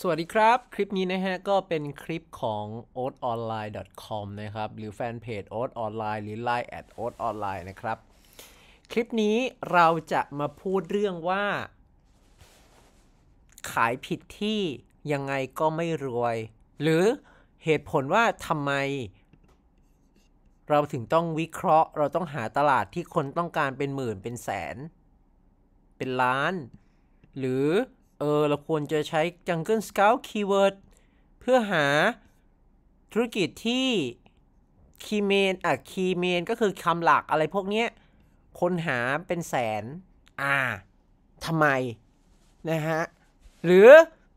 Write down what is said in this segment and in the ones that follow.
สวัสดีครับ คลิปนี้นะฮะก็เป็นคลิปของ o a t o n l i n e c o m นะครับ หรือแฟนเพจ o a t o n l i n e หรือ l i น e at o a t o n l i n e นะครับ คลิปนี้เราจะมาพูดเรื่องว่า ขายผิดที่ยังไงก็ไม่รวย หรือเหตุผลว่าทำไม เราถึงต้องวิเคราะห์ เราต้องหาตลาดที่คนต้องการเป็นหมื่น เป็นแสน เป็นล้าน หรือเออเราควรจะใช้ Jungle Scout Keyword เพื่อหาธุรกิจที่คีเมนอ่ะคีเมนก็คือคำหลักอะไรพวกเนี้ย คนหาเป็นแสน อ่า ทำไม นะฮะ หรือ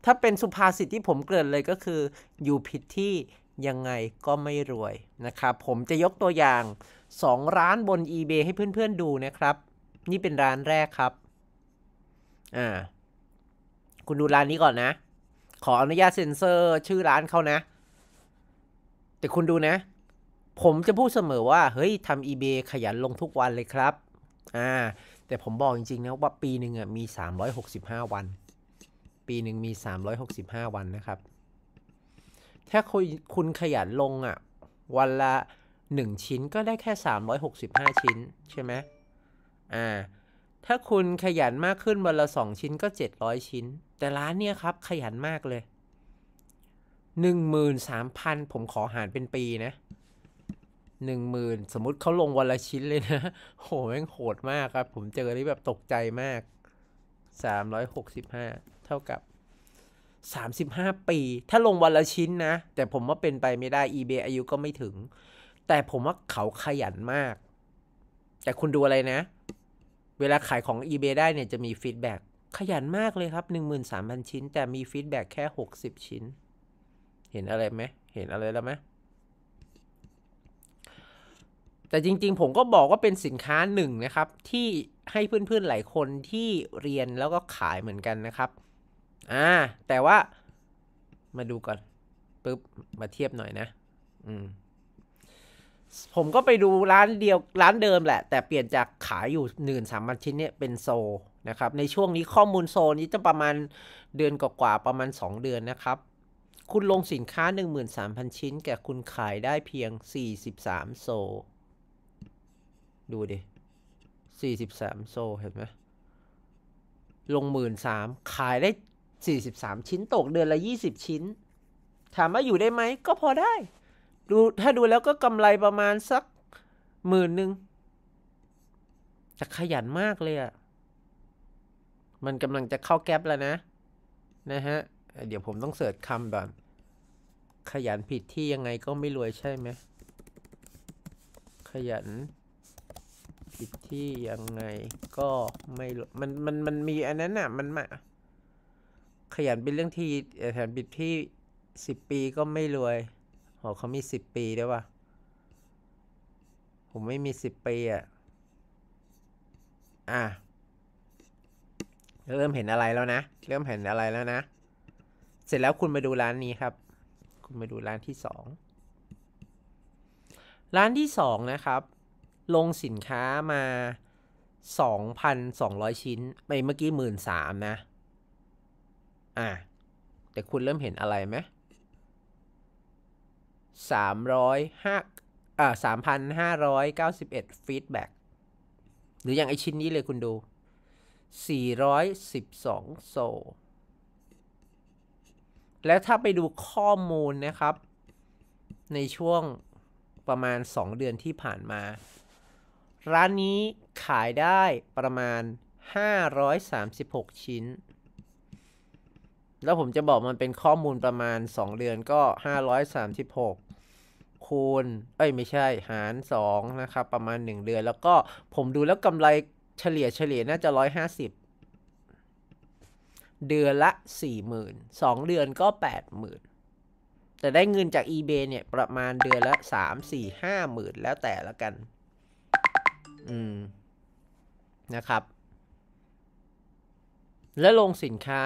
ถ้าเป็นสุภาษิตที่ผมเกิดนเลยก็คือ อยู่ผิดที่ยังไงก็ไม่รวยนะครับ ผมจะยกตัวอย่าง 2 ร้านบน eBay ให้เพื่อน ๆดูนะครับ นี่เป็นร้านแรกครับ อ่าคุณดูร้านนี้ก่อนนะ ขออนุญาตเซ็นเซอร์ชื่อร้านเขานะ แต่คุณดูนะ ผมจะพูดเสมอว่า เฮ้ยทำอีเบขยันลงทุกวันเลยครับ อ่า แต่ผมบอกจริงๆนะว่าปีหนึ่งอ่ะมี 365 วัน ปีหนึ่งมี 365 วันนะครับ ถ้าคุณคุณขยันลงอ่ะ วันละ 1 ชิ้นก็ได้แค่ 365 ชิ้น ใช่ไหม อ่าถ้าคุณขยันมากขึ้นวันละสองชิ้นก็เจ็ดร้อยชิ้น แต่ร้านเนี่ยครับขยันมากเลยหนนึ่งมืสามพันผมขอหารเป็นปีนะหนึ1มื่นสมมติเขาลงวันละชิ้นเลยนะ โหแม่งโหดมากครับ ผมเจอที่แบบตกใจมากสสามร้อยหกิบห้าเท่ากับสสามิบห้าปี ถ้าลงวันละชิ้นนะ แต่ผมว่าเป็นไปไม่ได้ eBay อายุก็ไม่ถึง แต่ผมว่าเขาขยันมาก แต่คุณดูอะไรนะเวลาขายของ eBay ได้เนี่ยจะมีฟีดแบ็ขยันมากเลยครับ 13,000 ชิ้น แต่มีฟีดแบ็แค่ 60 ชิ้น เห็นอะไรไหมเห็นอะไรแล้วไหมแต่จริง ๆ ผมก็บอกว่าเป็นสินค้าหนึ่งนะครับ ที่ให้เพื่อนๆ หลายคนที่เรียนแล้วก็ขายเหมือนกันนะครับ อ่า แต่ว่า มาดูก่อนปุ๊บ มาเทียบหน่อยนะ อืมผมก็ไปดูร้านเดียวร้านเดิมแหละ แต่เปลี่ยนจากขายอยู่หนึ่งสามพันชิ้นเนี่ยเป็นโซนะครับในช่วงนี้ข้อมูลโซนี้จะประมาณเดือนกว่าๆประมาณ 2 เดือนนะครับ คุณลงสินค้า13,000ชิ้นแต่คุณขายได้เพียง43โซดูดิ43โซเห็นไหมลง13,000ขายได้43ชิ้นตกเดือนละ 20 ชิ้นถามว่าอยู่ได้ไหมก็พอได้ดูถ้าดูแล้วก็กำไรประมาณสักหมื่นหนึ่งแต่ขยันมากเลยอะ่ะมันกำลังจะเข้าแก๊ปแล้วนะ นะฮะ เดี๋ยวผมต้องเสิร์ชคำก่อนขยันผิดที่ยังไงก็ไม่รวยใช่ไหมขยัน ผิดที่ยังไง ก็ไม่มันมันมันมีอันนั้นอ่ะมันมาขยันเป็นเรื่องที่ยันผิดที่สิบปีก็ไม่รวยหอเขา มี สิบปี ด้วยวะผม ไม่มี สิบปี อ่ะ อ่ะ เริ่ม เห็น อะไร แล้ว นะ เริ่ม เห็น อะไร แล้ว นะ เสร็จ แล้ว คุณมาดู ร้าน นี้ ครับ คุณมาดู ร้าน ที่สอง ร้าน ที่สองนะครับ ลง สินค้า มาสสอองงพันร้อยชิ้นไปเมื่อกี้หมื่นสามนะ อ่ะ แต่ คุณ เริ่ม เห็น อะไรไหม305อ่า3,591ฟีดแบ็กหรืออย่างไอชิ้นนี้เลยคุณดู 412 โซ และถ้าไปดูข้อมูลนะครับ ในช่วงประมาณ 2 เดือนที่ผ่านมา ร้านนี้ขายได้ประมาณ 536 ชิ้นแล้วผมจะบอกมันเป็นข้อมูลประมาณ 2 เดือนก็ 536คูณ เอ้ยไม่ใช่หาร 2 นะครับประมาณ 1 เดือนแล้วก็ผมดูแล้วกำไรเฉลี่ยเฉลี่ยน่าจะ 150 เดือนละ 40,000 2 เดือนก็ 80,000 แต่ได้เงินจาก eBay เนี่ย ประมาณเดือนละ3 4 5หมื่นแล้วแต่ละกัน อืม นะครับ และลงสินค้า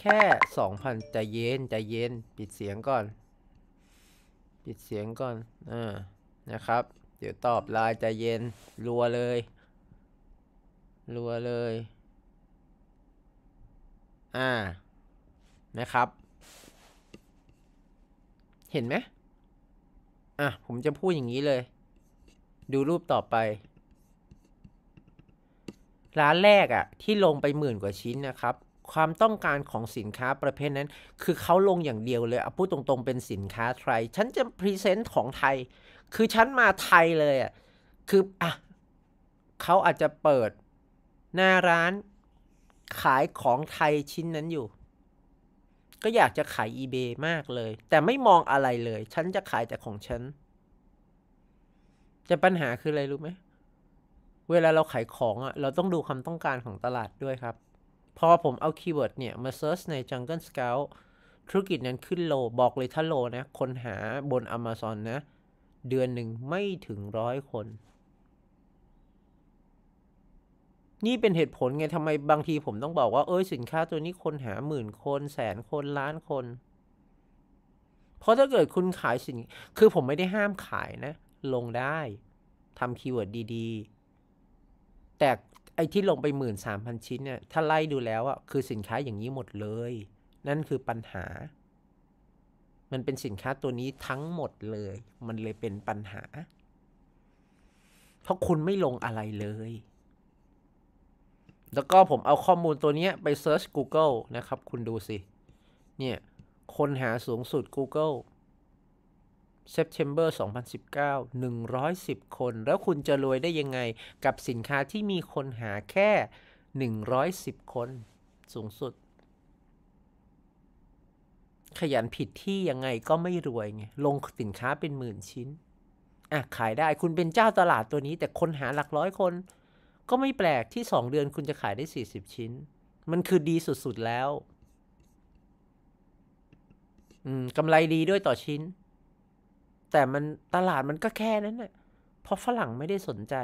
แค่สองพันใจเย็นใจเย็นปิดเสียงก่อน ปิดเสียงก่อนอ่านะครับ เดี๋ยวตอบลายใจเย็นรัวเลยรัวเลย อ่านะครับ เห็นไหมอ่ะผมจะพูดอย่างนี้เลย ดูรูปต่อไป ร้านแรกอะที่ลงไปหมื่นกว่าชิ้นนะครับความต้องการของสินค้าประเภทนั้น คือเขาลงอย่างเดียวเลยเอาพูดตรง ๆ เป็นสินค้าไทยฉันจะพรีเซนต์ของไทย คือฉันมาไทยเลยอ่ะคืออ่ะเขาอาจจะเปิดหน้าร้านขายของไทยชิ้นนั้นอยู่ ก็อยากจะขาย eBay มากเลย แต่ไม่มองอะไรเลยฉันจะขายแต่ของฉันจะปัญหาคืออะไรรู้ไหมเวลาเราขายของอะ่ะเราต้องดูความต้องการของตลาดด้วยครับพอผมเอาคีย์เวิร์ดเนี่ย มาเซิร์ชใน Jungle Scout ธุรกิจนั้นขึ้นโลบอกเลยถ้าโล นะ คนหาบน Amazon นะ เดือนหนึ่งไม่ถึงร้อยคน นี่เป็นเหตุผลไงทำไมบางทีผมต้องบอกว่าเอ้ย สินค้าตัวนี้คนหาหมื่นคน แสนคนล้านคน เพราะถ้าเกิดคุณขายสิน คือผมไม่ได้ห้ามขายนะ ลงได้ทำคีย์เวิร์ดดีๆ แต่ไอ้ที่ลงไปหมื่นสามพันชิ้นเนี่ย ถ้าไล่ดูแล้วอ่ะ คือสินค้าอย่างนี้หมดเลย นั่นคือปัญหา มันเป็นสินค้าตัวนี้ทั้งหมดเลย มันเลยเป็นปัญหา เพราะคุณไม่ลงอะไรเลย แล้วก็ผมเอาข้อมูลตัวนี้ไปเซิร์ช Google นะครับ คุณดูสิ เนี่ย คนหาสูงสุด Google September 2019 110 คน แล้วคุณจะรวยได้ยังไงกับสินค้าที่มีคนหาแค่ 110 คนสูงสุด ขยันผิดที่ยังไงก็ไม่รวยไงลงสินค้าเป็นหมื่นชิ้น อ่ะขายได้คุณเป็นเจ้าตลาดตัวนี้ แต่คนหาหลักร้อยคน ก็ไม่แปลกที่ 2 เดือนคุณจะขายได้ 40 ชิ้น มันคือดีสุดๆแล้วกำไรดีด้วยต่อชิ้นแต่มันตลาดมันก็แค่นั้นแหละเพราะฝรั่งไม่ได้สนใจ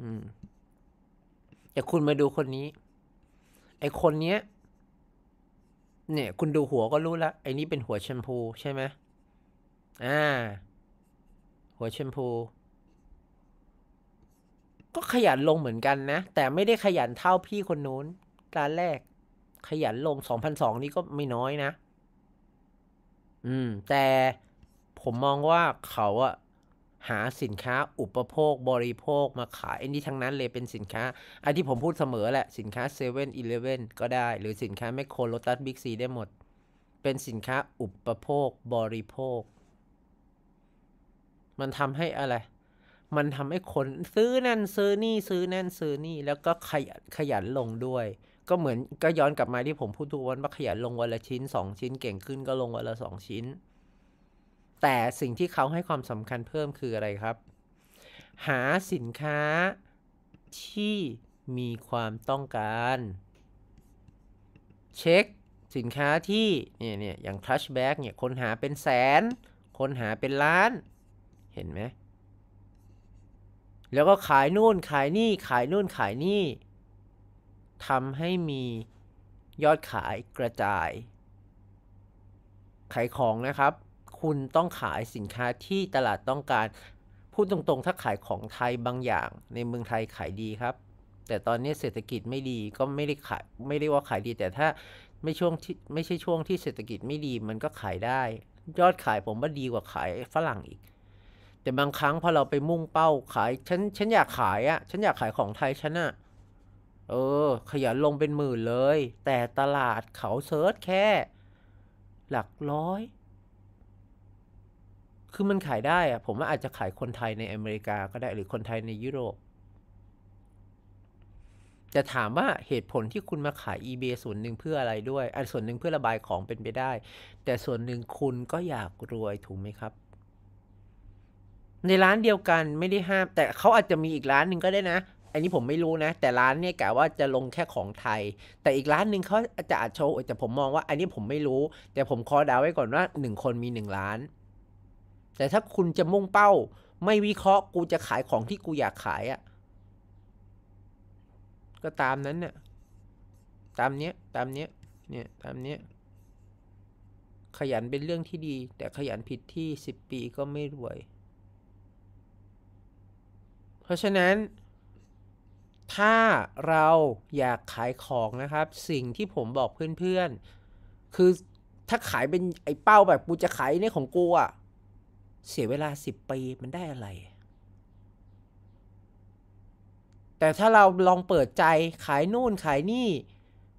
อืมแต่คุณมาดูคนนี้ ไอคนเนี้ย เนี่ย คุณดูหัวก็รู้ละไอนี้เป็นหัวแชมพูใช่ไหมอ่า หัวแชมพู ก็ขยันลงเหมือนกันนะ แต่ไม่ได้ขยันเท่าพี่คนนู้นกานแรก ขยันลงสองพันสองนี่ก็ไม่น้อยนะอืม แต่ผมมองว่าเขาอะหาสินค้า อุปโภค บริโภคมาขายอันนี้ทั้งนั้นเลยเป็นสินค้าอันที่ผมพูดเสมอแหละ สินค้าเซเว่นอีเลฟเว่นก็ได้ หรือสินค้าแมคโครโลตัสบิ๊กซีได้หมด เป็นสินค้าอุปโภค บริโภค มันทำให้อะไร มันทำให้คนซื้อนั่นซื้อนี่ ซื้อนั่นซื้อนี่ แล้วก็ขยันขยันลงด้วยก็เหมือนก็ย้อนกลับมาที่ผมพูดทุกวันว่าขยันลงวันละชิ้นสองชิ้นเก่งขึ้นก็ลงวันละสองชิ้น แต่สิ่งที่เขาให้ความสำคัญเพิ่มคืออะไรครับ หาสินค้าที่มีความต้องการ เช็คสินค้าที่เนี่ยเนี่ยอย่างทัชแบ็กเนี่ยคนหาเป็นแสนคนหาเป็นล้านเห็นไหม แล้วก็ขายนู่นขายนี่ขายนู่นขายนี่ทำให้มียอดขายกระจาย ขายของนะครับ คุณต้องขายสินค้าที่ตลาดต้องการพูดตรงๆ ถ้าขายของไทยบางอย่าง ในเมืองไทยขายดีครับ แต่ตอนนี้เศรษฐกิจไม่ดีก็ไม่ได้ขายไม่ได้ว่าขายดี แต่ถ้าไม่ช่วงที่ไม่ใช่ช่วงที่เศรษฐกิจไม่ดี มันก็ขายได้ ยอดขายผมว่าดีกว่าขายฝรั่งอีก แต่บางครั้งพอเราไปมุ่งเป้าขายฉันฉันอยากขายอะ่ะฉันอยากขายของไทยฉันอะ่ะเออขยันลงเป็นหมื่นเลย แต่ตลาดเขาเซิร์ชแค่ หลักร้อย คือมันขายได้อะ ผมว่าอาจจะขายคนไทยในอเมริกาก็ได้หรือคนไทยในยุโรป จะถามว่าเหตุผลที่คุณมาขาย eBay ส่วนหนึ่งเพื่ออะไรด้วยอันส่วนหนึ่งเพื่อระบายของเป็นไปได้ แต่ส่วนหนึ่งคุณก็อยากรวยถูกไหมครับ ในร้านเดียวกันไม่ได้ห้าม แต่เขาอาจจะมีอีกร้านหนึ่งก็ได้นะอันนี้ผมไม่รู้นะ แต่ร้านเนี่ยกะว่าจะลงแค่ของไทย แต่อีกร้านหนึ่งเขาจะอาจโชว์แต่ผมมองว่าอันนี้ผมไม่รู้ แต่ผมคอดาวไว้ก่อนว่าหนึ่งคนมีหนึ่งร้าน แต่ถ้าคุณจะมุ่งเป้าไม่วิเคราะห์กูจะขายของที่กูอยากขายอะ่ะก็ตามนั้นเนี่ยตามเนี้ยตามเนี้ยเนี่ยตามเนี้ยขยันเป็นเรื่องที่ดี แต่ขยันผิดที่สิบปีก็ไม่รวยเพราะฉะนั้นถ้าเราอยากขายของนะครับ สิ่งที่ผมบอกเพื่อนๆ คือถ้าขายเป็นไอ้เป้าแบบกูจะขายเนี่ยของกูอะเสียเวลาสิบปีมันได้อะไร แต่ถ้าเราลองเปิดใจขายนู่นขายนี่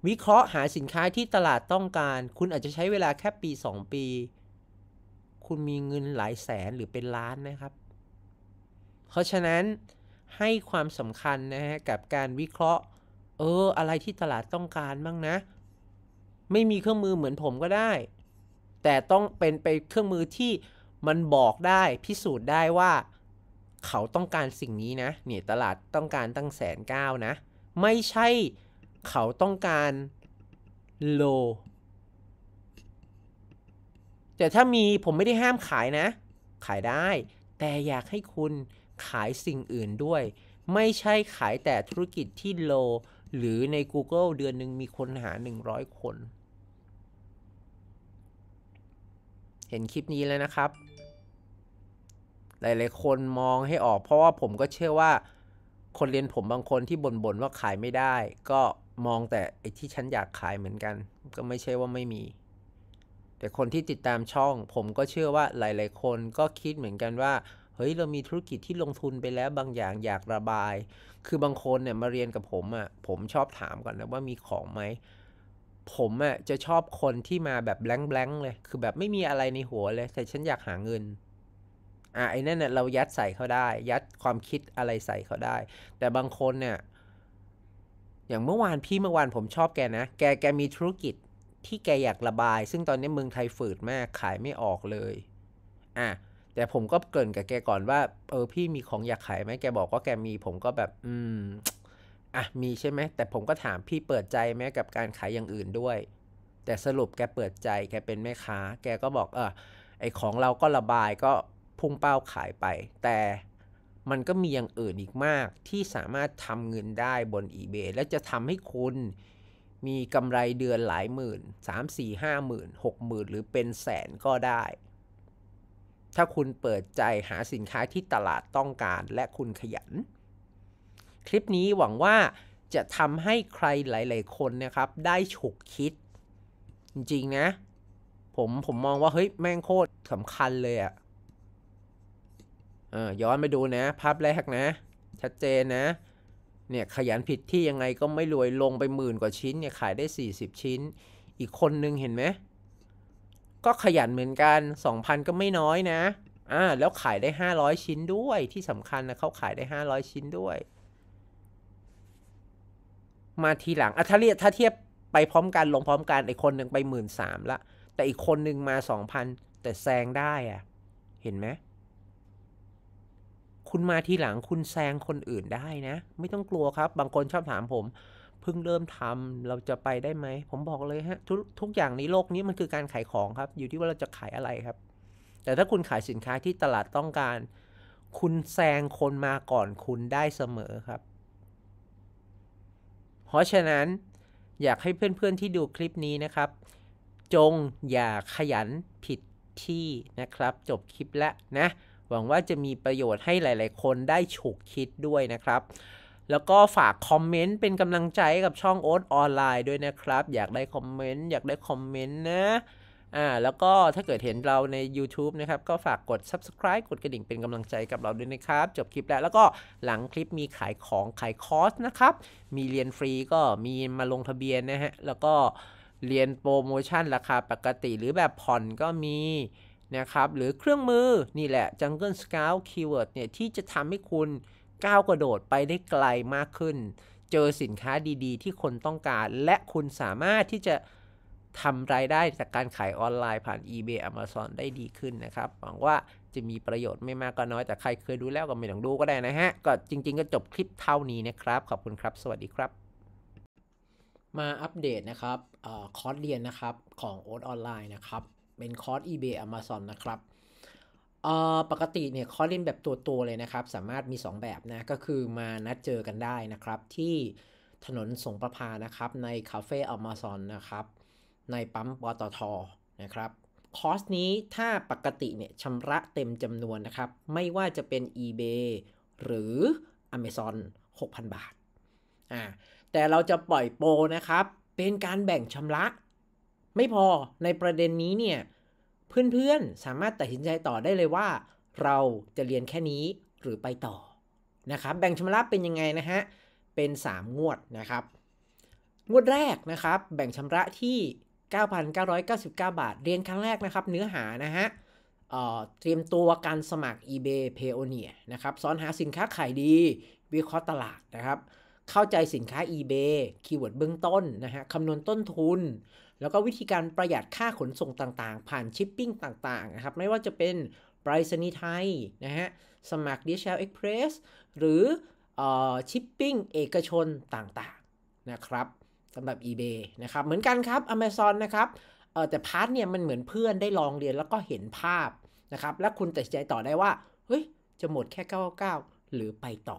วิเคราะห์หาสินค้าที่ตลาดต้องการ คุณอาจจะใช้เวลาแค่ปีสองปี คุณมีเงินหลายแสนหรือเป็นล้านนะครับ เพราะฉะนั้นให้ความสำคัญนะฮะกับการวิเคราะห์ เออ อะไรที่ตลาดต้องการบ้างนะ ไม่มีเครื่องมือเหมือนผมก็ได้ แต่ต้องเป็นไปเครื่องมือที่มันบอกได้พิสูจน์ได้ว่าเขาต้องการสิ่งนี้นะเนี่ยตลาดต้องการตั้งแสนเก้านะไม่ใช่เขาต้องการโลแต่ถ้ามีผมไม่ได้ห้ามขายนะ ขายได้ แต่อยากให้คุณขายสิ่งอื่นด้วย ไม่ใช่ขายแต่ธุรกิจที่โล หรือใน Google เดือนหนึ่งมีคนหา 100 คน เห็นคลิปนี้แล้วนะครับ หลาย ๆคนมองให้ออกเพราะว่าผมก็เชื่อว่า คนเรียนผมบางคนที่บน่บนๆว่าขายไม่ได้ ก็มองแต่ไอ้ที่ฉันอยากขายเหมือนกัน ก็ไม่ใช่ว่าไม่มี แต่คนที่ติดตามช่อง ผมก็เชื่อว่าหลายๆคนก็คิดเหมือนกันว่าเฮ้ยเรามีธุรกิจที่ลงทุนไปแล้ว บางอย่างอยากระบาย คือบางคนเนี่ยมาเรียนกับผมอะ่ะผมชอบถามก่อนนะว่ามีของไหม ผมอะ่ะจะชอบคนที่มาแบบแบง์เลย คือแบบไม่มีอะไรในหัวเลยแต่ฉันอยากหาเงิน อ่ะไอ้นั่นเน่ยเรายัดใส่เขาได้ ยัดความคิดอะไรใส่เขาได้ แต่บางคนเนี่ยอย่างเมื่อวานพี่เมื่อวานผมชอบแกนะแกแกมีธุรกิจที่แกอยากระบาย ซึ่งตอนนี้เมืองไทยฝืดมากขายไม่ออกเลยอ่ะแต่ผมก็เกินกับแกก่อนว่าเออพี่มีของอยากขายไหม แกบอกว่าแกมีผมก็แบบ อืมอ่ะมีใช่ไหมแต่ผมก็ถามพี่เปิดใจไหมกับการขายอย่างอื่นด้วย แต่สรุปแกเปิดใจแกเป็นแม่ค้า แกก็บอก เออไอของเราก็ระบายก็พุ่งเป้าขายไป แต่มันก็มีอย่างอื่นอีกมากที่สามารถทำเงินได้บน eBay และจะทำให้คุณมีกำไรเดือนหลายหมื่น 3 4 5หมื่น6หมื่นหรือเป็นแสนก็ได้ถ้าคุณเปิดใจหาสินค้าที่ตลาดต้องการและคุณขยัน คลิปนี้หวังว่าจะทำให้ใครหลายๆคนนะครับ ได้ฉกคิด จริงๆนะ ผมผมมองว่า เฮ้ย แม่งโคตรสำคัญเลยอะ่ะย้อนไปดูนะ ภาพแรกนะ ชัดเจนนะเนี่ยขยันผิดที่ยังไงก็ไม่รวยลงไปหมื่นกว่าชิ้นเนี่ยขายได้ 40 ชิ้น อีกคนนึงเห็นไหมก็ขยันเหมือนกัน 2,000 ก็ไม่น้อยนะ อ่า แล้วขายได้ 500 ชิ้นด้วย ที่สำคัญนะเขาขายได้ 500 ชิ้นด้วย มาทีหลัง อ่ะ ถ้าเรียถ้าเทียบไปพร้อมกันลงพร้อมกันไอคนหนึ่งไปหมื่นสามละ แต่อีกคนหนึ่งมา 2,000 แต่แซงได้อะ เห็นไหมคุณมาทีหลังคุณแซงคนอื่นได้นะ ไม่ต้องกลัวครับ บางคนชอบถามผมเพิ่งเริ่มทำเราจะไปได้ไหมผมบอกเลยฮะทุกทุกอย่างในโลกนี้มันคือการขายของครับ อยู่ที่ว่าเราจะขายอะไรครับ แต่ถ้าคุณขายสินค้าที่ตลาดต้องการ คุณแซงคนมาก่อนคุณได้เสมอครับ เพราะฉะนั้นอยากให้เพื่อน ๆที่ดูคลิปนี้นะครับ จงอย่าขยันผิดที่นะครับ จบคลิปแล้วนะ หวังว่าจะมีประโยชน์ให้หลาย ๆ คนได้ฉุกคิดด้วยนะครับแล้วก็ฝากคอมเมนต์เป็นกำลังใจกับช่องโอ๊ตออนไลน์ด้วยนะครับอยากได้คอมเมนต์อยากได้คอมเมนต์นะอ่าแล้วก็ถ้าเกิดเห็นเราใน YouTube นะครับก็ฝากกด Subscribe กดกระดิ่งเป็นกำลังใจกับเราด้วยนะครับ จบคลิปแล้ว แล้วก็หลังคลิปมีขายของขายคอร์สนะครับมีเรียนฟรีก็มีมาลงทะเบียนนะฮะแล้วก็เรียนโปรโมชั่นราคาปกติหรือแบบผ่อนก็มีนะครับหรือเครื่องมือนี่แหละ Jungle Scout Keyword เนี่ยที่จะทำให้คุณก้าวกระโดดไปได้ไกลมากขึ้น เจอสินค้าดีๆ ที่คนต้องการ และคุณสามารถที่จะทำรายได้จากการขายออนไลน์ผ่าน eBay Amazon ได้ดีขึ้นนะครับ หวังว่าจะมีประโยชน์ไม่มากก็น้อย แต่ใครเคยดูแล้วก็ไม่ต้องดูก็ได้นะฮะ ก็จริงๆก็จบคลิปเท่านี้นะครับ ขอบคุณครับ สวัสดีครับ มาอัปเดตนะครับอคอร์สเรียนนะครับของโอ๊ตออนไลน์นะครับ เป็นคอร์ส eBay Amazon นะครับปกติเนี่ยคอเล่นแบบตัวตัวเลยนะครับ สามารถมี 2 แบบนะ ก็คือมานัดเจอกันได้นะครับ ที่ถนนสงประพานะครับ ในคาเฟ่อัลมาซอนนะครับ ในปั๊มปตทนะครับคอสนี้ถ้าปกติเนี่ยชำระเต็มจำนวนนะครับ ไม่ว่าจะเป็น eBay หรือ Amazon 6,000 บาทอ่าแต่เราจะปล่อยโปรนะครับ เป็นการแบ่งชำระ ไม่พอในประเด็นนี้เนี่ยเพื่อน ๆ สามารถตัดสินใจต่อได้เลยว่าเราจะเรียนแค่นี้หรือไปต่อนะครับแบ่งชำระเป็นยังไงนะฮะ เป็น 3 งวดนะครับ งวดแรกนะครับแบ่งชำระที่ 9,999 บาท เรียนครั้งแรกนะครับเนื้อหานะฮะเตรียมตัวการสมัคร eBay Payoneer นะครับสอนหาสินค้าขายดี วิเคราะห์ตลาดนะครับ เข้าใจสินค้า eBay คีย์เวิร์ดเบื้องต้นนะฮะคำนวณต้นทุนแล้วก็วิธีการประหยัดค่าขนส่งต่างๆ ผ่านชิปปิ้งต่างๆนะครับไม่ว่าจะเป็นไปรษนีไทยนะฮะสมัคร DHL Express หรือชิปปิ้งเอกชนต่างๆ นะครับสำหรับ eBay นะครับเหมือนกันครับ Amazon นะครับแต่พาร์ทเนี่ยมันเหมือนเพื่อนได้ลองเรียนแล้วก็เห็นภาพนะครับและคุณตัดใจต่อได้ว่าเฮ้ยจะหมดแค่999หรือไปต่อ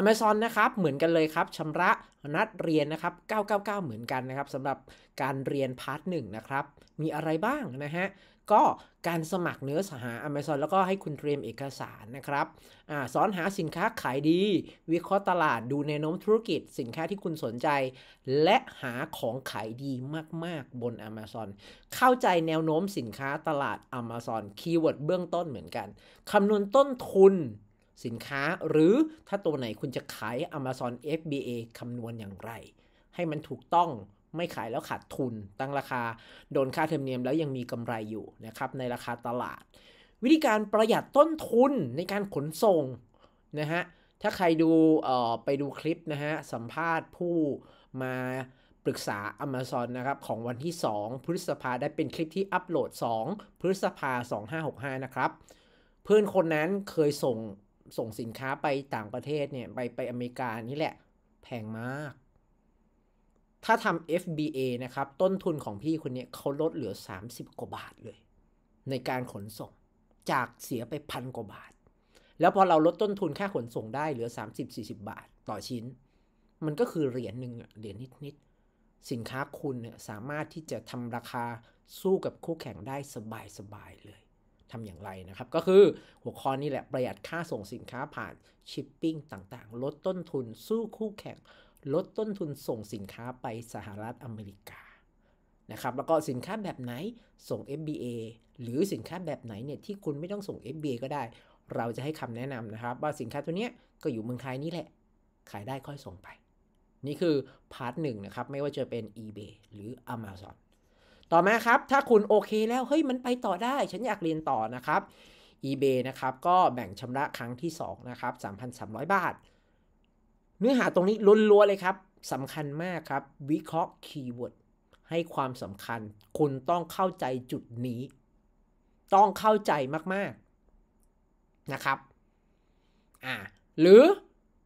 Amazon นะครับเหมือนกันเลยครับชำระนัดเรียนนะครับ 999 เหมือนกันนะครับสำหรับการเรียนพาร์ทหนึ่งนะครับ มีอะไรบ้างนะฮะ ก็การสมัครเนื้อสหา Amazon แล้วก็ให้คุณเตรียมเอกสารนะครับอสอนหาสินค้าขายดี วิเคราะห์ตลาดดูแนวโน้มธุรกิจ สินค้าที่คุณสนใจ และหาของขายดีมากๆ บน Amazon เข้าใจแนวโน้มสินค้าตลาด Amazon คีย์เวิร์ดเบื้องต้นเหมือนกันคำนวณต้นทุนสินค้าหรือถ้าตัวไหนคุณจะขาย Amazon FBA คำนวณอย่างไร ให้มันถูกต้องไม่ขายแล้วขาดทุนตั้งราคาโดนค่าเทอมเนียมแล้วยังมีกำไรอยู่นะครับในราคาตลาด วิธีการประหยัดต้นทุนในการขนส่งนะฮะถ้าใครดูไปดูคลิปนะฮะสัมภาษณ์ผู้มาปรึกษา Amazon นะครับของวันที่ 2 พฤษภาได้เป็นคลิปที่อัปโหลด 2 พฤษภา 2565นะครับเพื่อนคนนั้นเคยส่งส่งสินค้าไปต่างประเทศเนี่ย ไปไปอเมริกานี่แหละ แพงมาก ถ้าทำ FBA นะครับ ต้นทุนของพี่คนนี้เขาลดเหลือ 30 กว่าบาทเลย ในการขนส่งจากเสียไปพันกว่าบาท แล้วพอเราลดต้นทุนค่าขนส่งได้เหลือ 30-40 บาทต่อชิ้น มันก็คือเหรียญหนึ่งเหรียญนิดๆสินค้าคุณเนี่ยสามารถที่จะทำราคาสู้กับคู่แข่งได้สบายๆเลยทำอย่างไรนะครับก็คือหัวข้อนี้แหละประหยัดค่าส่งสินค้าผ่านชิปปิ้งต่างๆ ลดต้นทุน สู้คู่แข่งลดต้นทุนส่งสินค้าไปสหรัฐอเมริกานะครับแล้วก็สินค้าแบบไหนส่ง FBA หรือสินค้าแบบไหนเนี่ยที่คุณไม่ต้องส่ง FBA ก็ได้ เราจะให้คำแนะนำนะครับว่าสินค้าตัวเนี้ยก็อยู่เมืองไทยนี่แหละ ขายได้ค่อยส่งไป นี่คือพาร์ทหนึ่งนะครับไม่ว่าจะเป็น eBay หรือ Amazon ต่อมาครับ ถ้าคุณโอเคแล้ว เฮ้ยมันไปต่อได้ ฉันอยากเรียนต่อนะครับ eBay นะครับ ก็แบ่งชำระครั้งที่ 2 นะครับ 3,300 บาท เนื้อหาตรงนี้ล้นวนวเลยครับสำคัญมากครับ วิเคราะห์คีย์เวิร์ดให้ความสำคัญ คุณต้องเข้าใจจุดนี้ ต้องเข้าใจมาก ๆ นะครับ อ่าหรือ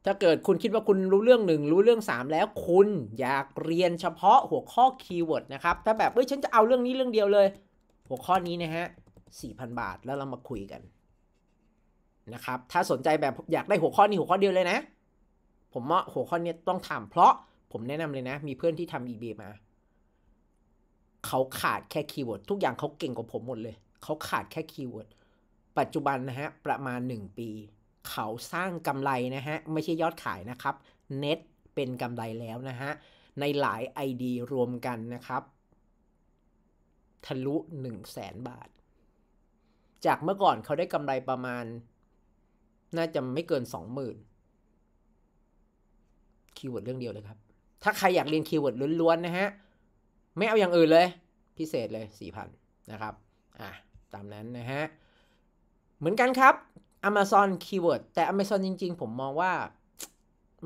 ถ้าเกิดคุณคิดว่าคุณรู้เรื่องหนึ่ง รู้เรื่อง3แล้วคุณอยากเรียนเฉพาะหัวข้อคีย์เวิร์ดนะครับ ถ้าแบบเฮ้ยฉันจะเอาเรื่องนี้เรื่องเดียวเลยหัวข้อนี้นะฮะ4,000 บาทแล้วเรามาคุยกันนะครับถ้าสนใจแบบอยากได้หัวข้อนี้หัวข้อเดียวเลยนะ ผมว่าหัวข้อนี้ต้องทำเพราะ ผมแนะนำเลยนะ มีเพื่อนที่ทำ eBay มาเขาขาดแค่คีย์เวิร์ดทุกอย่างเขาเก่งกว่าผมหมดเลยเขาขาดแค่คีย์เวิร์ดปัจจุบันนะฮะประมาณ 1 ปีเขาสร้างกำไรนะฮะ ไม่ใช่ยอดขายนะครับเน็ตเป็นกำไรแล้วนะฮะ ในหลายไอดีรวมกันนะครับทะลุ1 0 0 0แสนบาท จากเมื่อก่อนเขาได้กำไรประมาณ น่าจะไม่เกิน 20,000 คีย์เวิร์ดเรื่องเดียวเลยครับ ถ้าใครอยากเรียนคีย์เวิร์ดล้วนๆนะฮะ ไม่เอาอย่างอื่นเลยพิเศษเลย 4,000 นะครับ อ่ะ ตามนั้นนะฮะ เหมือนกันครับ Amazon keyword แต่ Amazon จริงๆ ผมมองว่า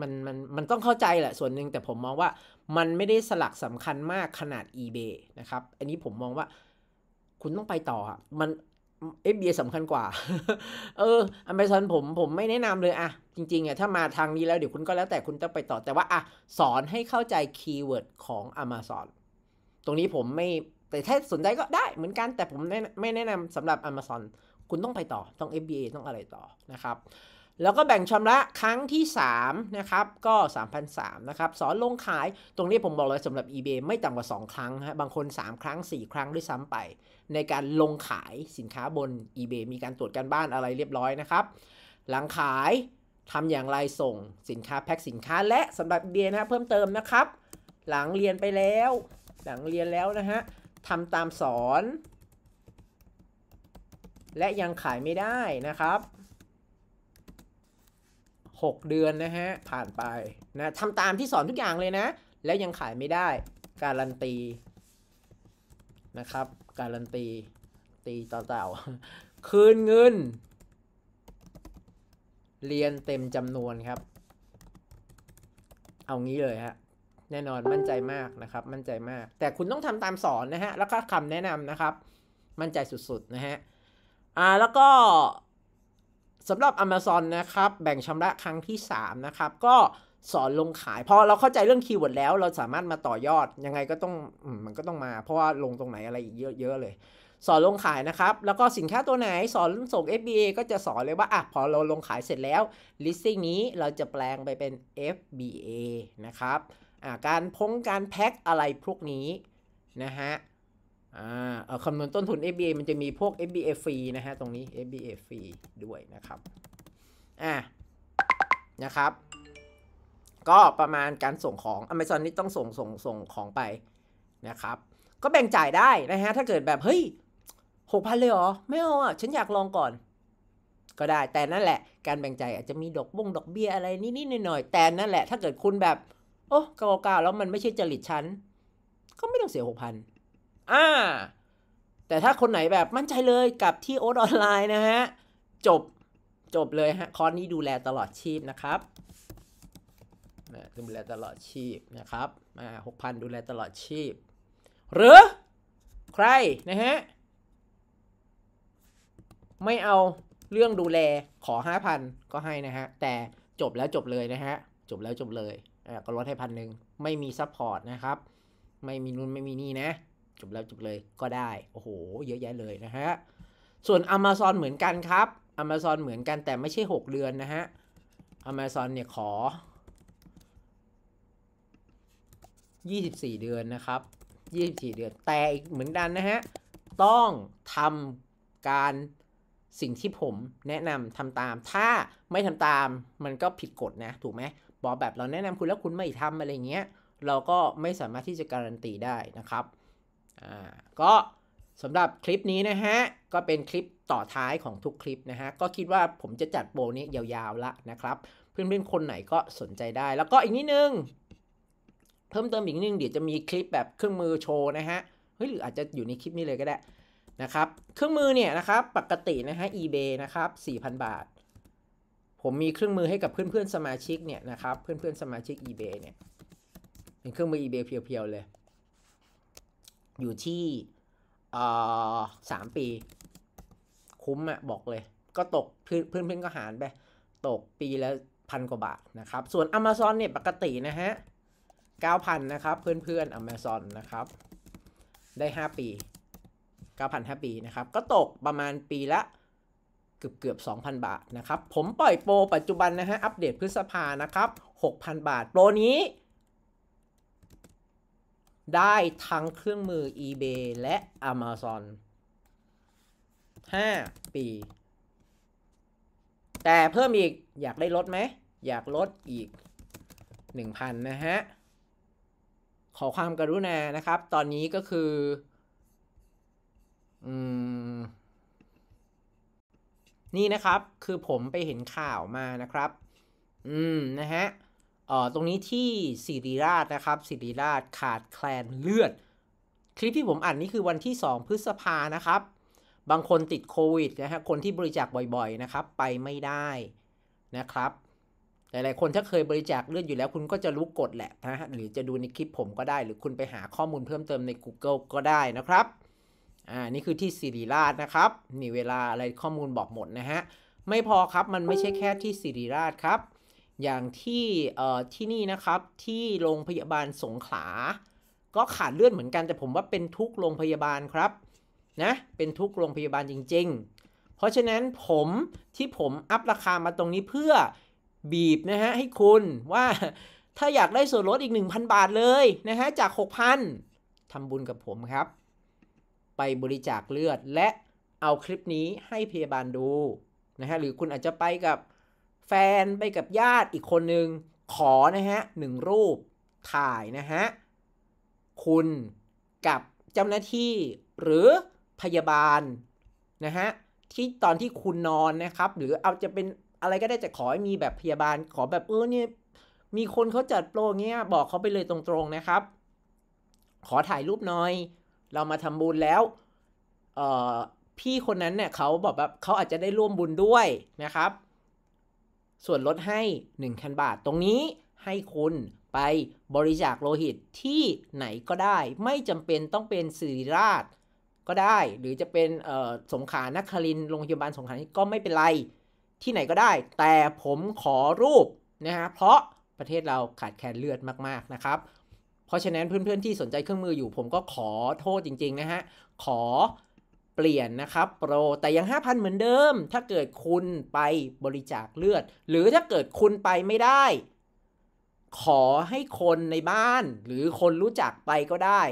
มันมันมันต้องเข้าใจแหละส่วนหนึ่งแต่ผมมองว่า มันไม่ได้สลักสำคัญมากขนาด eBay นะครับ อันนี้ผมมองว่า คุณต้องไปต่อมัน FBA สำคัญกว่า เออ Amazon ผมผมไม่แนะนำเลยอะจริงๆอะถ้ามาทางนี้แล้วเดี๋ยวคุณก็แล้ว แต่คุณต้องไปต่อ แต่ว่าอะสอนให้เข้าใจคีย์เวิร์ดของ Amazon ตรงนี้ผมไม่แต่ถ้าสนใจก็ได้เหมือนกัน แต่ผมไม่แนะนำสำหรับ Amazon คุณต้องไปต่อ ต้อง MBA ต้องอะไรต่อนะครับ แล้วก็แบ่งชำระครั้งที่3นะครับ ก็3,003นะครับสอนลงขาย ตรงนี้ผมบอกเลยสำหรับ eBay ไม่ต่ำกว่า 2 ครั้งฮะ บางคน 3 ครั้ง 4 ครั้งด้วยซ้ำไป ในการลงขายสินค้าบน eBay มีการตรวจการบ้านอะไรเรียบร้อยนะครับ หลังขายทำอย่างไรส่งสินค้าแพ็คสินค้าและสำหรับ eBay นะเพิ่มเติมนะครับหลังเรียนไปแล้วหลังเรียนแล้วนะฮะทำตามสอนและยังขายไม่ได้นะครับ 6 เดือนนะฮะผ่านไปนะทำตามที่สอนทุกอย่างเลยนะ แล้วยังขายไม่ได้ การันตีนะครับ การันตี ตีต่อเต่าคืนเงิน เรียนเต็มจำนวนครับ เอางี้เลยฮะแน่นอนมั่นใจมากนะครับ มั่นใจมาก แต่คุณต้องทำตามสอนนะฮะแล้วก็คำแนะนำนะครับ มั่นใจสุดๆนะฮะอ่าแล้วก็สำหรับ Amazon นะครับ แบ่งชำระครั้งที่ 3 นะครับ ก็สอนลงขาย พอเราเข้าใจเรื่องคีย์เวิร์ดแล้ว เราสามารถมาต่อยอด ยังไงก็ต้องมมันก็ต้องมา เพราะว่าลงตรงไหนอะไรอีกเยอะ ๆ เลย สอนลงขายนะครับ แล้วก็สินค้าตัวไหนสอนส่ง FBA ก็จะสอนเลยว่าอ่ะพอเราลงขายเสร็จแล้ว listing นี้เราจะแปลงไปเป็น FBA นะครับอ่าการพงการแพ็คอะไรพวกนี้นะฮะอ่าเอาคำนวณต้นทุน FBA มันจะมีพวก FBA ฟรีนะฮะ ตรงนี้ FBA ฟรีด้วยนะครับ อ่านะครับ ก็ประมาณการส่งของ Amazon นี่ต้องส่งส่งส่งของไปนะครับ ก็แบ่งจ่ายได้นะฮะ ถ้าเกิดแบบเฮ้ยหกพันเลยเหรอ ไม่เอาอ่ะ ฉันอยากลองก่อน ก็ได้แต่นั่นแหละ การแบ่งจ่ายอาจจะมีดอกบงดอกเบี้ยอะไรนิดๆหน่อย ๆ แต่นั่นแหละ ถ้าเกิดคุณแบบ โอ้เก่าๆแล้วมันไม่ใช่จริตฉันก็ไม่ต้องเสียหกพันอ่าแต่ถ้าคนไหนแบบมั่นใจเลยกับที่โอ๊ตออนไลน์นะฮะ จบจบเลยฮะคอร์สนี้ดูแลตลอดชีพนะครับนะดูแลตลอดชีพนะครับมาหกพันดูแลตลอดชีพ หรือใครนะฮะ ไม่เอาเรื่องดูแลขอห้าพันก็ให้นะฮะแต่จบแล้วจบเลยนะฮะ จบแล้วจบเลยอ่าก็ลดให้พันหนึ่งไม่มีซัพพอร์ตนะครับไม่มีนุ่นไม่มีนี่นะจบแล้วจบเลยก็ได้ โอ้โห เยอะแยะเลยนะฮะ ส่วน Amazon เหมือนกันครับ Amazon เหมือนกันแต่ไม่ใช่ 6 เดือนนะฮะ Amazon เนี่ย ขอ 24 เดือนนะครับ 24 เดือนแต่อีก เหมือนกันนะฮะต้องทำการสิ่งที่ผมแนะนำทำตาม ถ้าไม่ทำตามมันก็ผิดกฎนะ ถูกไหมบอกแบบเราแนะนำคุณแล้วคุณไม่ทำอะไรเงี้ย เราก็ไม่สามารถที่จะการันตีได้นะครับก็สำหรับคลิปนี้นะฮะ ก็เป็นคลิปต่อท้ายของทุกคลิปนะฮะ ก็คิดว่าผมจะจัดโปรนี้ยาวๆละนะครับ เพื่อนๆ คนไหนก็สนใจได้ แล้วก็อีกนิดนึงเพิ่มเติมอีกนิดนึงเดี๋ยวจะมีคลิปแบบเครื่องมือโชว์นะฮะเฮ้ยหรืออาจจะอยู่ในคลิปนี้เลยก็ได้นะครับ เครื่องมือเนี่ยนะครับปกตินะฮะ eBay นะครับ 4,000 บาท ผมมีเครื่องมือให้กับเพื่อนๆสมาชิกเนี่ยนะครับเพื่อนๆสมาชิก eBay เนี่ยเป็นเครื่องมือ eBay เพียวๆเลยอยู่ที่สามปี คุ้มอะบอกเลย ก็ตกเพื่อนเพื่อนก็หารไปตกปีละพันกว่าบาท นะครับ ส่วน Amazon เนี่ยปกตินะฮะ 9,000นะครับเพื่อนๆ Amazon นะครับได้ 5 ปี9,000 5ปีนะครับก็ตกประมาณปีละเกือบเกือบ 2,000 บาทนะครับผมปล่อยโปรปัจจุบันนะฮะอัปเดตพฤษภานะครับ 6,000 บาทโปรนี้ได้ทั้งเครื่องมือ eBay และ Amazon 5ปี แต่เพิ่มอีกอยากได้ลดไหมอยากลดอีก 1,000 นะฮะ ขอความกรุณานะครับ ตอนนี้ก็คือ อืม นี่นะครับ คือผมไปเห็นข่าวมานะครับ อืมนะฮะตรงนี้ที่สิริราชนะครับสิริราชขาดแคลนเลือด คลิปที่ผมอ่านนี่คือวันที่ 2 พฤษภานะครับ บางคนติดโควิดนะฮะคนที่บริจาคบ่อย ๆ นะครับ ไปไม่ได้นะครับหลายๆคน ถ้าเคยบริจาคเลือดอยู่แล้ว คุณก็จะรู้กฎแหละนะฮะหรือจะดูในคลิปผมก็ได้หรือคุณไปหาข้อมูลเพิ่มเติมใน Google ก็ได้นะครับอ่านี่คือที่สิริราชนะครับนี่เวลาอะไรข้อมูลบอกหมดนะฮะไม่พอครับมันไม่ใช่แค่ที่สิริราชครับอย่างที่ที่นี่นะครับ ที่โรงพยาบาลสงขลาก็ขาดเลือดเหมือนกันแต่ผมว่าเป็นทุกโรงพยาบาลครับนะเป็นทุกโรงพยาบาลจริงๆ เพราะฉะนั้นผมที่ผมอัพราคามาตรงนี้เพื่อบีบนะฮะให้คุณว่า ถ้าอยากได้ส่วนลดอีก 1,000 บาทเลยนะฮะ จาก 6,000 ทำบุญกับผมครับ ไปบริจาคเลือดและเอาคลิปนี้ให้พยาบาลดู นะฮะหรือคุณอาจจะไปกับแฟน ไปกับญาติอีกคนนึงขอนะ ฮะหนึ่งรูปถ่ายนะฮะคุณกับเจ้าหน้าที่หรือพยาบาลนะฮะที่ตอนที่คุณนอนนะครับ หรือเอาจะเป็นอะไรก็ได้จะขอให้มีแบบพยาบาลขอแบบเออเนี่ยมีคนเขาจัดโปรเงี้ยบอกเขาไปเลยตรงๆนะครับ ขอถ่ายรูปหน่อย เรามาทำบุญแล้วเออพี่คนนั้นเนี่ยเขาบอกแบบเขาอาจจะได้ร่วมบุญด้วยนะครับส่วนลดให้1,000บาทตรงนี้ให้คุณไปบริจาคโลหิตที่ไหนก็ได้ ไม่จำเป็นต้องเป็นสิริราชก็ได้หรือจะเป็นสงขานครินโรงพยาบาลสงขลาก็ไม่เป็นไรที่ไหนก็ได้ แต่ผมขอรูปนะฮะเพราะประเทศเราขาดแคลนเลือดมากๆนะครับเพราะฉะนั้นเพื่อนๆที่สนใจเครื่องมืออยู่ผมก็ขอโทษจริงๆนะฮะขอเปลี่ยนนะครับ โปร แต่ยัง 5,000 เหมือนเดิม ถ้าเกิดคุณไปบริจาคเลือด หรือถ้าเกิดคุณไปไม่ได้ ขอให้คนในบ้าน หรือคนรู้จักไปก็ได้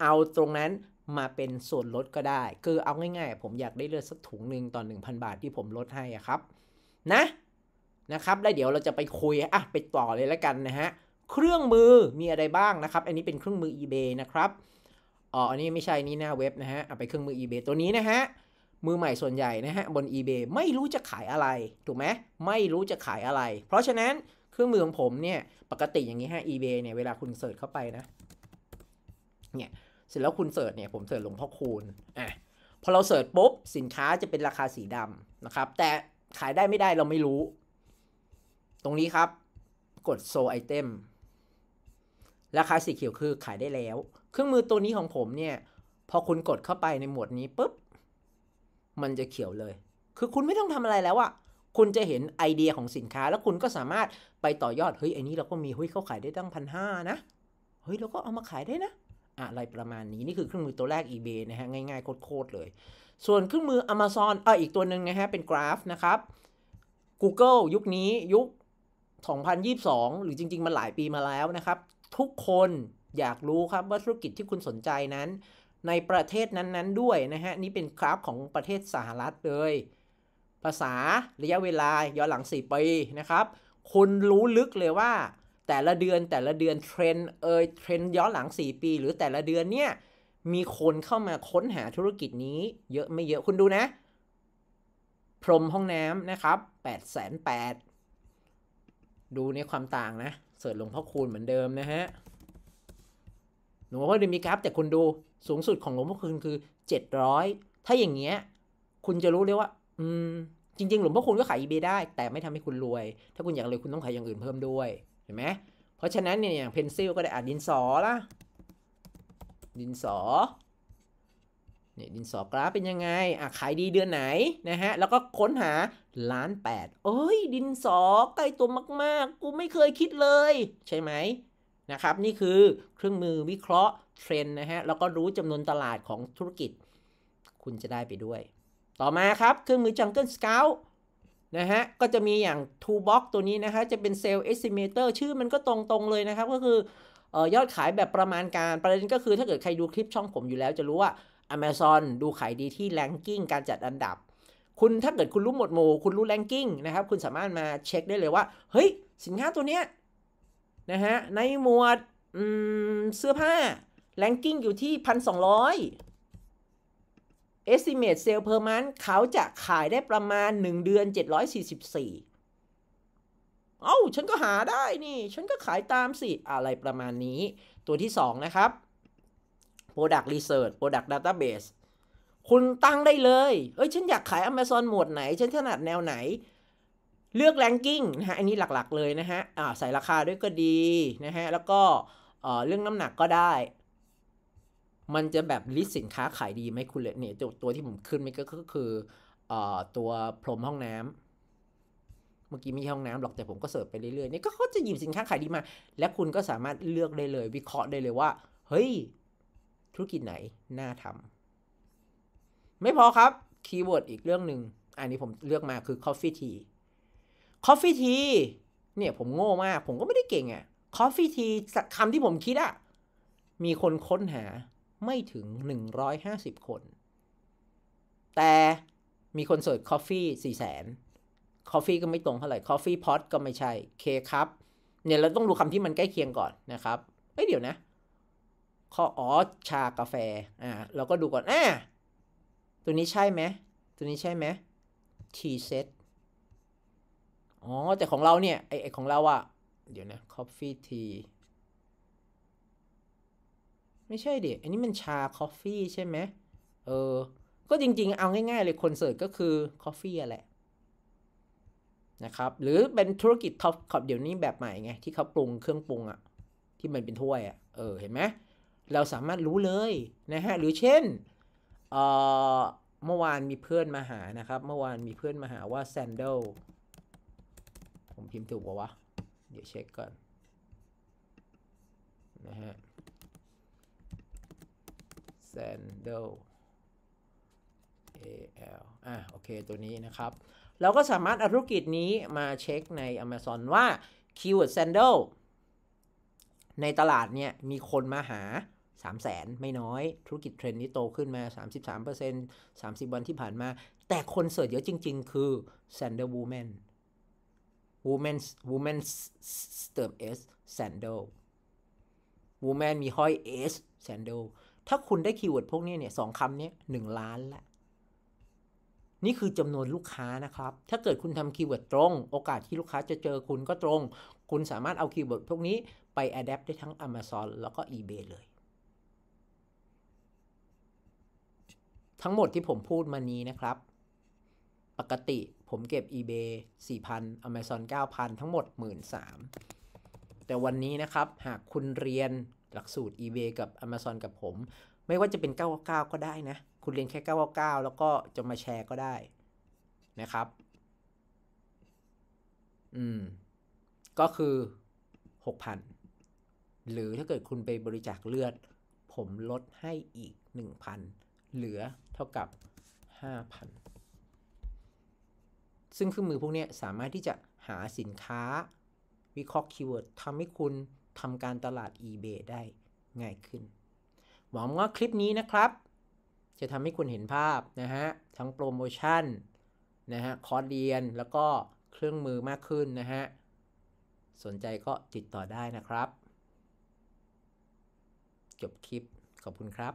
เอาตรงนั้นมาเป็นส่วนลดก็ได้ คือเอาง่ายๆ ผมอยากได้เลือดสักถุงหนึ่งตอน1,000 บาทที่ผมลดให้อะครับนะนะครับ แล้วเดี๋ยวเราจะไปคุยอ่ะไปต่อเลยแล้วกันนะฮะ เครื่องมือมีอะไรบ้างนะครับ อันนี้เป็นเครื่องมือ eBay นะครับอ๋ออันนี้ไม่ใช่นี่หน้าเว็บนะฮะเอาไปเครื่องมือ eBay ตัวนี้นะฮะ มือใหม่ส่วนใหญ่นะฮะบน eBay ไม่รู้จะขายอะไรถูกไหมไม่รู้จะขายอะไร เพราะฉะนั้นเครื่องมือของผมเนี่ยปกติอย่างนี้ฮะ eBay เนี่ยเวลาคุณเสิร์ชเข้าไปนะเนี่ยเสร็จแล้วคุณเสิร์ชเนี่ยผมเสิร์ชหลวงพ่อคูณอ่ะพอเราเสิร์ชปุ๊บสินค้าจะเป็นราคาสีดำนะครับแต่ขายได้ไม่ได้เราไม่รู้ ตรงนี้ครับ กดโซไอเทมราคาสีเขียวคือขายได้แล้วเครื่องมือตัวนี้ของผมเนี่ย พอคุณกดเข้าไปในหมวดนี้ปุ๊บ มันจะเขียวเลย คือคุณไม่ต้องทำอะไรแล้วอะคุณจะเห็นไอเดียของสินค้าแล้วคุณก็สามารถไปต่อยอดเฮ้ย ไอ้นี้เราก็มีเฮ้ยเขาขายได้ตั้งพันห้านะ เฮ้ย เราก็เอามาขายได้นะอะไรประมาณนี้ นี่คือเครื่องมือตัวแรก eBay นะฮะ ง่ายๆโคตรเลย ส่วนเครื่องมือ Amazon อ่อีกตัวหนึ่งนะฮะเป็นกราฟนะครับ Google ยุคนี้ยุค 2022 หรือจริง ๆมันหลายปีมาแล้วนะครับ ทุกคนอยากรู้ครับว่าธุรกิจที่คุณสนใจนั้นในประเทศนั้นๆด้วย นะฮะนี่เป็นกราฟของประเทศสหรัฐเลย ภาษาระยะเวลาย้อนหลัง4ปีนะครับ คุณรู้ลึกเลยว่าแต่ละเดือนแต่ละเดือนเทรนเอยเทรนย้อนหลัง 4 ปีหรือแต่ละเดือนเนี่ยมีคนเข้ามาค้นหาธุรกิจนี้ เยอะไม่เยอะคุณดูนะ พรมห้องน้ำนะครับ8 0 0 0 0ดูในความต่างนะเสิร์ชหลวงพ่อคูณเหมือนเดิมนะฮะหมวงพ่อเูมีกราฟแต่คนดูสูงสุดของหลวงพ่อคุณคือ 700 ถ้าอย่างเงี้ยคุณจะรู้เลยว่า อืม จริงๆหลวงพ่อคุณก็ขายอีเบได้แต่ไม่ทำให้คุณรวย ถ้าคุณอยากรวยคุณต้องขายอย่างอื่นเพิ่มด้วยเห็นไหมเพราะฉะนั้นเนี่ยอย่างเพนซิลก็ได้อ่นดินสอละดินสอเนี่ยดินสอกราฟเป็นยังไงอ่ะขายดีเดือนไหนนะฮะ แล้วก็ค้นหาล้านแปดเอ้ยดินสอใกล้ตัวมากๆกูไม่เคยคิดเลย ใช่ไหมนะครับนี่คือเครื่องมือวิเคราะห์เทรนนะฮะแล้วก็รู้จำนวนตลาดของธุรกิจ คุณจะได้ไปด้วย ต่อมาครับเครื่องมือ Jungle Scout นะฮะก็จะมีอย่าง Toolbox ตัวนี้นะฮะจะเป็น Sales Estimator ชื่อมันก็ตรงๆเลยนะครับก็คืออยอดขายแบบประมาณการประเด็นก็คือถ้าเกิดใครดูคลิปช่องผมอยู่แล้วจะรู้ว่า Amazon ดูขายดีที่แลนกิ้งการจัดอันดับ คุณถ้าเกิดคุณรู้หมดหมู่คุณรู้แลนกิ้งนะครับคุณสามารถมาเช็คได้เลยว่า เฮ้ยสินค้าตัวเนี้ยนะฮะ ในหมวดเสื้อผ้าแลงกิ้งอยู่ที่ 1,200 estimate sale per month เขาจะขายได้ประมาณ 1 เดือน 744 เอ้า ฉันก็หาได้นี่ ฉันก็ขายตามสิ อะไรประมาณนี้ ตัวที่2นะครับ product research product database คุณตั้งได้เลยเอ้ย ฉันอยากขาย Amazon หมวดไหน ฉันถนัดแนวไหนเลือกแรงกิ้งนะฮะ อันนี้หลักๆเลย นะฮะ ใส่ราคาด้วยก็ดี นะฮะ แล้วก็เรื่องน้ำหนักก็ได้ มันจะแบบลิสต์สินค้าขายดีไหมคุณเลยเนี่ย ตัวที่ผมขึ้นมันก็คืออตัวพรม ห้องน้ำ เมื่อกี้มีห้องน้ำหรอกแต่ผมก็เสิร์ฟไปเรื่อยๆเนี่ยก็เขาจะหยิบสินค้า ขายดีมา และคุณก็สามารถเลือกได้เลยวิเคราะห์ได้เลยว่าเฮ้ยธุรกิจไหนน่าทำไม่พอครับคีย์เวิร์ดอีกเรื่องหนึ่งอันนี้ผมเลือกมาคือ coffee tea คอฟฟี่ทีเนี่ยผมโง่มาก ผมก็ไม่ได้เก่งอะ่ะคอฟฟี่ทีคำที่ผมคิดอะ่ะ มีคนค้นหาไม่ถึงหหนึ่งร้้อยาสิบคน แต่มีคนเสิร์ชคอฟฟี่สี่แสนคอฟฟี่ก็ไม่ตรงเท่าไหร่คอฟฟี่พอตก็ไม่ใช่เคครับเนี่ยเราต้องดูคำที่มันใกล้เคียงก่อนนะครับ เอ้ยเดี๋ยวนะ ข้ออ๋อชากาแฟ อ่าเราก็ดูก่อนอ่ตัวนี้ใช่ไหม ตัวนี้ใช่ไหมทีเซตอ๋อ แต่ของเราเนี่ย ไอ้ของเราอะเดี๋ยวนะ coffee tea ไม่ใช่ดิอันนี้มันชา coffee ใช่ไหม เออ ก็จริงๆ เอาง่ายๆเลยคนเสิร์ชก็คือ coffee แหละ นะครับ หรือเป็นธุรกิจท็อปขอปเดี๋ยวนี้แบบใหม่ไงที่เขาปรุงเครื่องปรุงอะ ที่มันเป็นถ้วยอะเออ เห็นไหม เราสามารถรู้เลยนะฮะ หรือเช่นเออเมื่อวานมีเพื่อนมาหา นะครับ เมื่อวานมีเพื่อนมาหาว่าแซนเดลผมพิมพ์ถูกปะวะ เดี๋ยวเช็คก่อน นะฮะ sandal al อ่ะ โอเค ตัวนี้นะครับเราก็สามารถอธุรกิจนี้มาเช็คใน Amazon ว่าคีย์เวิร์ด sandal ในตลาดเนี่ยมีคนมาหา 3 0 0แสนไม่น้อยธุรกิจเทรนด์นี้โตขึ้นมา 33% 30 วันที่ผ่านมา แต่คนเสิร์ชเยอะจริง ๆ คือ Sandal Woman w o m น n w o m น n เติม s sandal woman มี ห้อย s sandal ถ้าคุณได้คีย์เวิร์ดพวกนี้เนี่ยสองคำนี้หนึ่งล้านละ นี่คือจำนวนลูกค้านะครับ ถ้าเกิดคุณทำคีย์เวิร์ดตรง โอกาสที่ลูกค้าจะเจอคุณก็ตรง คุณสามารถเอาคีย์เวิร์ดพวกนี้ไปอัดแอปได้ทั้ง Amazon แล้วก็ eBay เลย ทั้งหมดที่ผมพูดมานี้นะครับปกติผมเก็บ eBay 4,000 Amazon 9,000 ทั้งหมด 13,000 แต่วันนี้นะครับ หากคุณเรียนหลักสูตร eBay กับ Amazon กับผม ไม่ว่าจะเป็น 999ก็ได้นะ คุณเรียนแค่999 แล้วก็จะมาแชร์ก็ได้นะครับอืมก็คือ 6,000 หรือถ้าเกิดคุณไปบริจาคเลือด ผมลดให้อีก 1,000 เหลือเท่ากับ 5,000ซึ่งเครื่องมือพวกนี้สามารถที่จะหาสินค้าวิเคราะห์คีย์เวิร์ดทำให้คุณทำการตลาด eBay ได้ง่ายขึ้นหวังว่าคลิปนี้นะครับ จะทำให้คุณเห็นภาพนะฮะ ทั้งโปรโมชั่นนะฮะ คอร์สเรียนแล้วก็เครื่องมือมากขึ้นนะฮะ สนใจก็ติดต่อได้นะครับ จบคลิปขอบคุณครับ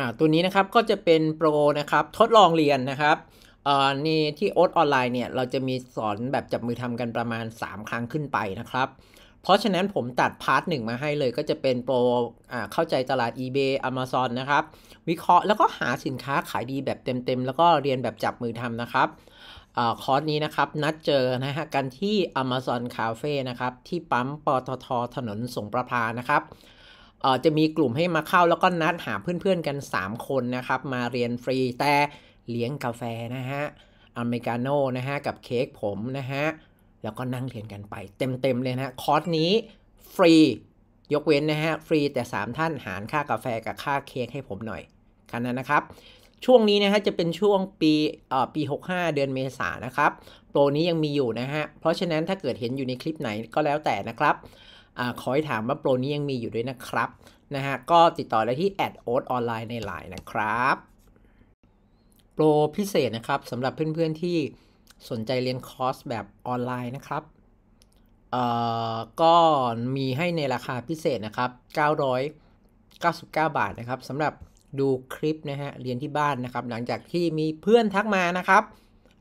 อ่า ตัวนี้นะครับ ก็จะเป็นโปรนะครับ ทดลองเรียนนะครับอ่านี่ที่โอ๊ตออนไลน์เนี่ย เราจะมีสอนแบบจับมือทำกันประมาณ 3 ครั้งขึ้นไปนะครับ เพราะฉะนั้นผมตัดพาร์ทหนึ่งมาให้เลย ก็จะเป็นโปร อ่า เข้าใจตลาด eBay Amazon นะครับ วิเคราะห์แล้วก็หาสินค้าขายดีแบบเต็ม ๆ แล้วก็เรียนแบบจับมือทำนะครับคอร์สนี้นะครับ นัดเจอนะฮะ กันที่ Amazon Cafe นะครับ ที่ปั๊มปตทถนนสงประพานะครับจะมีกลุ่มให้มาเข้าแล้วก็นัดหาเพื่อนๆกัน 3 คนนะครับมาเรียนฟรีแต่ เลี้ยงกาแฟนะฮะอเมริกาโน่นะฮะกับเค้กผมนะฮะแล้วก็นั่งเรียนกันไป เต็มๆเลยนะคอร์สนี้ฟรียกเว้นนะฮะฟรีแต่ 3 ท่านหารค่ากาแฟกับค่าเค้กให้ผมหน่อยกันนนะครับช่วงนี้นะฮะจะเป็นช่วงปีเอ่อปี 65 เดือนเมษายนะครับโปรนี้ยังมีอยู่นะฮะเพราะฉะนั้นถ้าเกิดเห็นอยู่ในคลิปไหนก็แล้วแต่นะครับอขอให้ถามว่าโปรนี้ยังมีอยู่ด้วยนะครับนะฮะก็ติดต่อได้ที่แอดโอ๊ตออนไลน์ในไลน์นะครับ โปรพิเศษนะครับสำหรับเพื่อนๆที่สนใจเรียนคอร์สแบบออนไลน์นะครับเอ่อก็มีให้ในราคาพิเศษนะครับ999 บาทนะครับสำหรับดูคลิปนะฮะ เรียนที่บ้านนะครับ หลังจากที่มีเพื่อนทักมานะครับ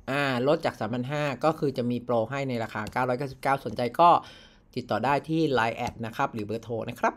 อ่าลดจาก 3,500 ก็คือจะมีโปรให้ในราคา 999 สนใจก็ติดต่อได้ที่ Line แอดนะครับหรือเบอร์โทรนะครับ